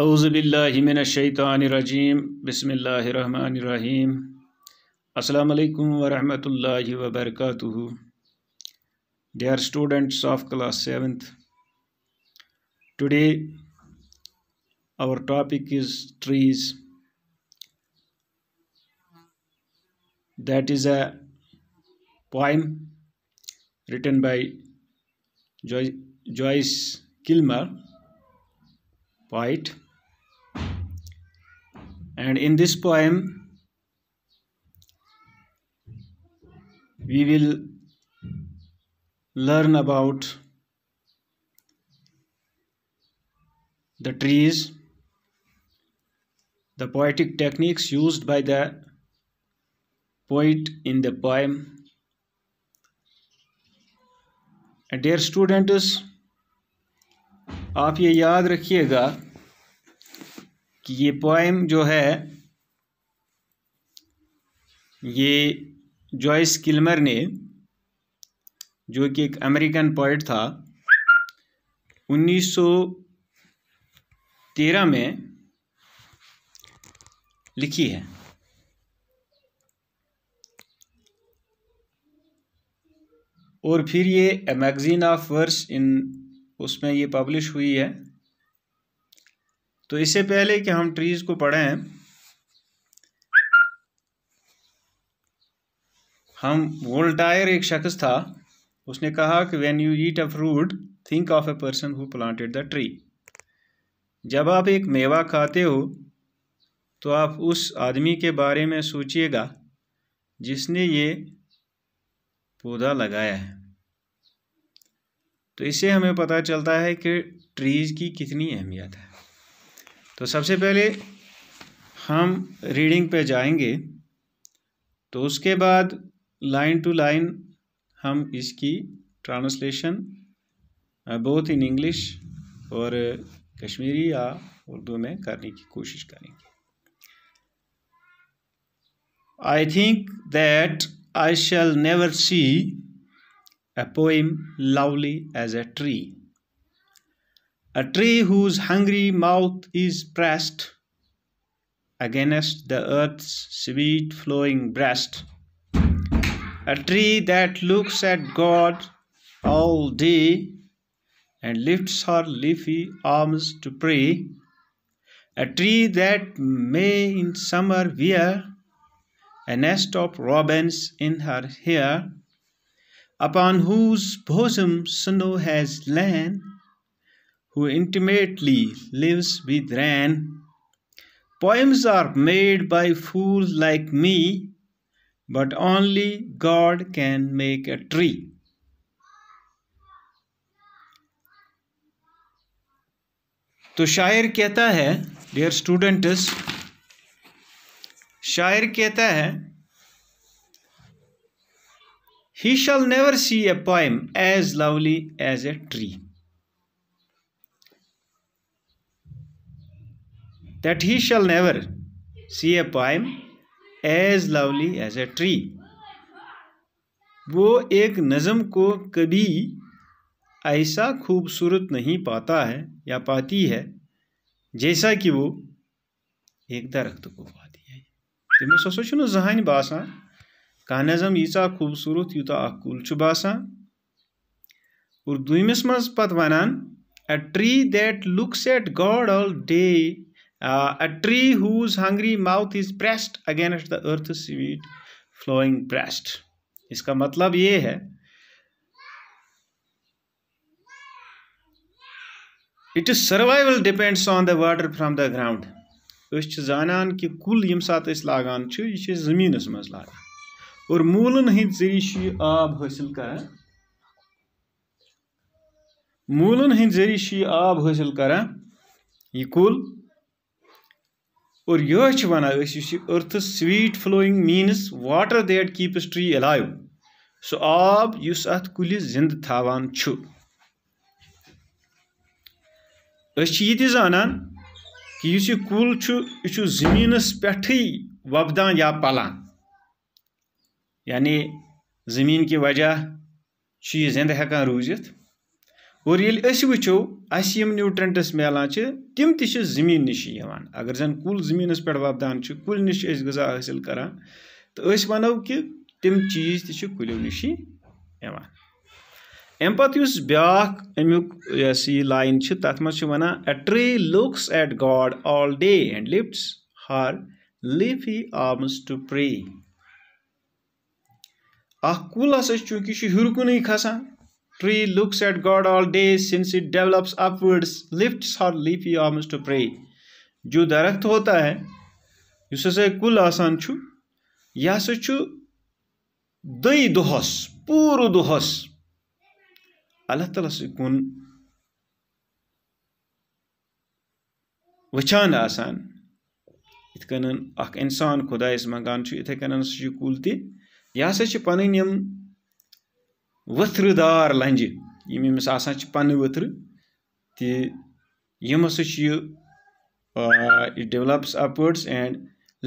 अउज़बिल्लिमिनशैतानरजीम बसमीम अल्लाम वरहमल वबरक Dear students of class 7th, today our topic is trees. That is a poem written by Joyce Kilmer, poet and in this poem we will learn about the trees the poetic techniques used by the poet in the poem and dear students आप ये याद रखिएगा कि ये poem जो है ये Joyce किलमर ने जो कि एक अमेरिकन पोइट था 1913 में लिखी है और फिर ये मैगज़ीन ऑफ वर्स इन उसमें ये पब्लिश हुई है तो इससे पहले कि हम ट्रीज़ को पढ़ें हम वोल्टायर एक शख्स था उसने कहा कि when you eat a fruit think of a person who planted the tree जब आप एक मेवा खाते हो तो आप उस आदमी के बारे में सोचिएगा जिसने ये पौधा लगाया है तो इससे हमें पता चलता है कि ट्रीज़ की कितनी अहमियत है तो सबसे पहले हम रीडिंग पे जाएंगे तो उसके बाद लाइन टू लाइन हम इसकी ट्रांसलेशन बोथ इन इंग्लिश और कश्मीरी या उर्दू में करने की कोशिश करेंगे I think that I shall never see a poem lovely as a tree A tree whose hungry mouth is pressed against the earth's sweet flowing breast. A tree that looks at God all day and lifts her leafy arms to pray. A tree that may in summer wear a nest of robins in her hair, upon whose bosom snow has lain who intimately lives with Ran. Poems are made by fools like me, but only God can make a tree. तो शायर कहता है dear students शायर कहता है he shall never see a poem as lovely as a tree that he shall never see a poem as lovely as a tree वो एक नज़म को कभी ऐसा खूबसूरत नहीं पाता है या पाती है जैसा कि वो एक दरख्त को पाती है तमें हसा चुन जहान बासा कह नज़म ईसा खूबसूरत यूत अकुल बासा और दुमस मज पे वनान a tree that looks at God all day Uh, a tree whose hungry mouth is pressed against the earth's sweet flowing breast इसका मतलब ये है it is survival depends on the water from the ground अस जानान कि कुल यम सात लागान यह जमीन मज ला और मूलन हिंद जरिए आब हासिल कर मूलन हिंद जरिए आब हासिल कर यह कुल اور یہ ونان اس earth sweet flowing means water that keeps tree alive سُہ آب یُس اَتھ کُلہِ زِنٛدٕ تھاوان چھُ أسۍ چھِ یہِ تہِ زانان کہِ یُس یہِ کُل چھُ یہِ چھُ زٔمیٖنَس پٮ۪ٹھٕے وۄپدان یا پَلان یعنی زٔمیٖن کہِ وجہ چھُ یہِ زِنٛدٕ ہٮ۪کان روٗزِتھ और ये वो अम यम न्यूट्रंटस मिलान तम तमीन नश अगर जन कुल जमीन पे वपदान कुल नश गजा हासिल कर तो वनो कि तम चीज तुलो नश अम पुस ब्या अमुक यह लाइन तथ मन a tree looks at God all day and lift her leafy arms to pray अल हा चूंकि हर कुन खसान tree looks at God all day since it develops upwards, lifts her leafy arms to pray. जो दरख्त होता है یُس ہسا کُل آسان چھُ یہِ ہسا چھُ دٔے دۄہَس پوٗرٕ دۄہَس اللہ تعالیٰ سٕنٛدۍ کُن وٕچھان آسان یِتھ کٔنۍ اَکھ اِنسان خۄدایَس منٛگان چھُ یِتھَے کٔنۍ سُہ چھُ کُل تہِ یہِ ہسا چھِ پَنٕنۍ یِم ؤتھرٕ دار لنٛجہِ یِم أمِس آسان چھِ پَنٕنۍ ؤتھرٕ تہِ یِم ہَسا چھِ یہِ یہِ ڈیولَپٕس اَپٲڈٕس اینٛڈ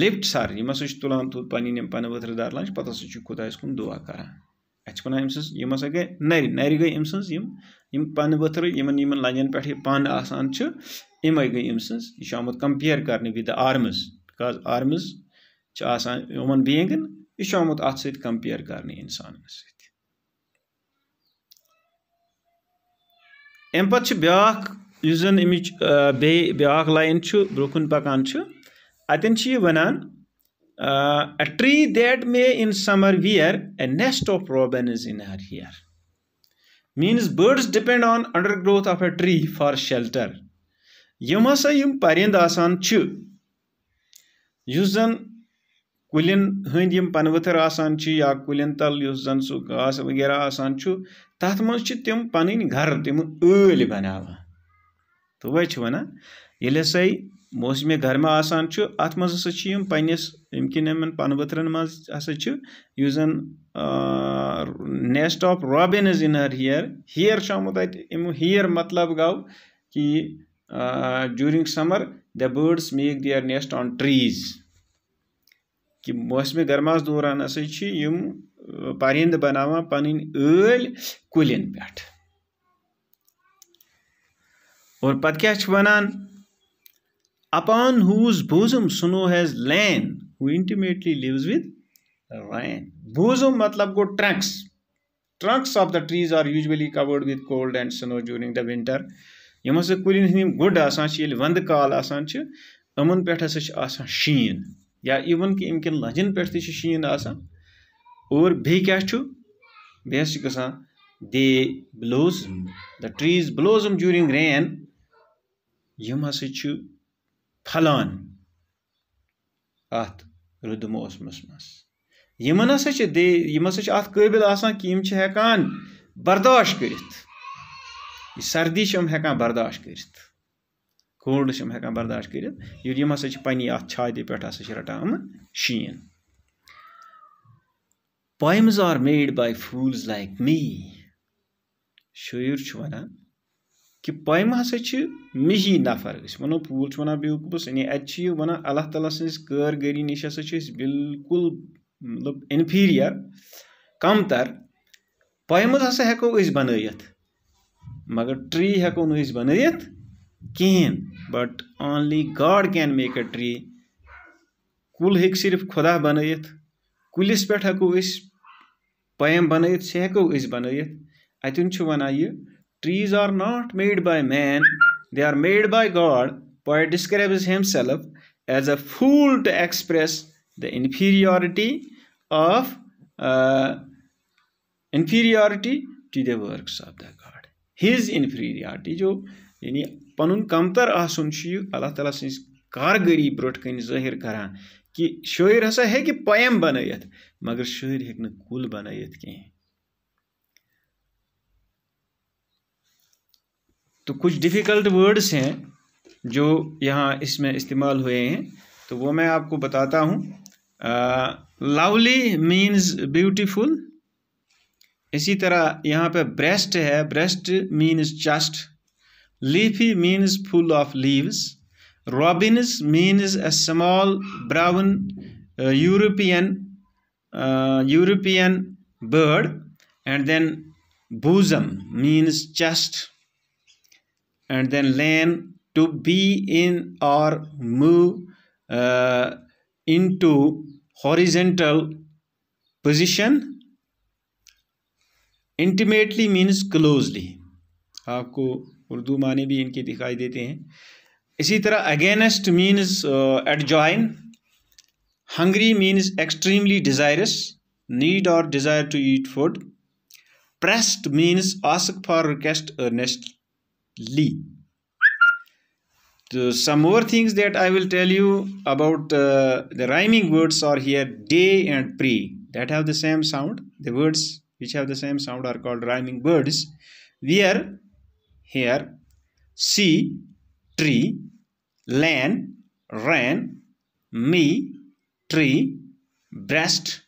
لِفٹٕس آر یِم ہَسا چھِ تُلان تُل پَنٕنۍ یِم پَنٕنۍ ؤتھرٕ دار لنٛج پَتہٕ ہَسا چھِ خۄدایَس کُن دُعا کَران اَتھ چھِ وَنان أمۍ سٕنٛز یِم ہَسا گٔے نَرِ نَرِ گٔے أمۍ سٕنٛز یِم یِم پَنہٕ ؤتھرٕ یِمَن یِمَن لنٛجَن پٮ۪ٹھ یہِ پَن آسان چھِ یِمَے گٔے أمۍ سٕنٛز یہِ چھُ آمُت کَمپِیر کَرنہٕ with the arms because arms چھِ آسان ہیوٗمَن بیٖنٛگَن یہِ چھُ آمُت اَتھ سۭتۍ کَمپِیر کَرنہٕ اِنسانَن سۭتۍ اَمہِ پَتہٕ چھِ بیٛاکھ یُس زَن اَمِچ بیٚیہِ بیٛاکھ لایِن چھُ برٛونٛہہ کُن پَکان چھُ اَتٮ۪ن چھِ یہِ وَنان a tree that may in summer wear a nest of robins in her hair means birds depend on undergrowth of a tree for shelter یِم ہَسا یِم پَرِنٛدٕ آسان چھِ یُس زَن कुलन हंद यम पनवतर आसान या कुलेन तल उस जन सु घास वगैरह आसान तथ मज तम पन घर तम ईल बनावान तो वह वन ये हसा मौसम गर्मा आसान अत मज हम पनस यम पनवतरन मज हसा जन nest of robin in her hair hair आमुत अत हियर मतलब गो कि during summer the birds make their nest on trees कि मौसम गर्मास दौरान हस परिंद बनावा पन अल कुलन पे और पत क्या वनान upon whose bosom snow has lain who intimately lives with rain bosom मतलब गो trunks trunks of the trees are usually covered with cold and snow during the winter यम हसा कुल गुड आसान वंद कॉल आसान पे हसा शीन या इवन कि अमक लजन पे शीन और क्या बेस ग they blossom the trees blossom during rain यम हस फलान अत रुद मौसमस मज यमन यम हसा अत कबिल कि यम हेकान कर सर्दी हम हेकान बर्दाश्त कर کولڈ چھِ یِم ہٮ۪کان برداشت کٔرِتھ یُتھ یِم ہسا چھِ پنٛنہِ اَتھ چھاتہِ پٮ۪ٹھ ہسا چھِ رَٹان یِمہٕ شیٖن poems are made by fools like me شٲعر چھُ وَنان کہِ پویمہٕ ہسا چھِ مےٚ نفر أسۍ وَنو پوٗل چھُ وَنان بیوقوٗبَس یعنی اَتہِ چھِ یہِ وَنان اللہ تعالیٰ سٕنٛز کٲرگٔری نِش ہسا چھِ أسۍ بِلکُل مطلب اِنفیٖریَر کَم تَر پایمٕز ہسا ہٮ۪کو أسۍ بَنٲیِتھ مگر ٹرٛی ہٮ۪کو نہٕ أسۍ بَنٲیِتھ can but only God can make a tree کُل ہیٚکہِ صرف خۄدا بَنٲیِتھ کُلِس پٮ۪ٹھ ہٮ۪کو أسۍ پیم بَنٲیِتھ سُہ ہٮ۪کو أسۍ بَنٲیِتھ اَتٮ۪ن چھُ وَنان یہِ trees are not made by man they are made by God poet describes himself as a fool to express the inferiority of inferiority to the works of the God his inferiority जो यानी पन कमतर आसन अल्लाह ताला सज कारगरी brought कन जाहिर करान कि शायर हसा हे पयम बन मगर शायर हे कुल बन कह तो कुछ डिफ़िकल्ट वर्ड्स हैं जो यहाँ इसमें इस्तेमाल हुए हैं तो वो मैं आपको बताता हूँ लवली मीन्स ब्यूटीफुल इसी तरह यहाँ पे ब्रेस्ट है breast means chest leafy means full of leaves robins means a small brown European European bird and then bosom means chest and then lain to be in or move in to horizontal position Intimately means closely. आपको उर्दू माने भी इनके दिखाई देते हैं इसी तरह against means adjoin hungry means extremely desirous need or desire to eat food pressed means ask for request earnestly so some more things that i will tell you about uh, the rhyming words are here day and pre that have the same sound the words which have the same sound are called rhyming words where here see tree lan ran me tree breast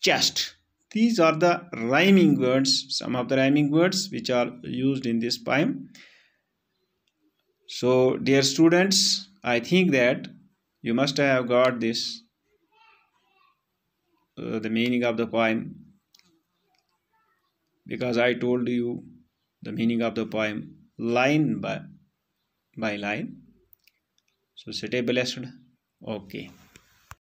chest these are the rhyming words some of the rhyming words which are used in this poem so dear students i think that you must have got this uh, the meaning of the poem because I told you the meaning of the poem line by, by line. So, stay blessed. Okay.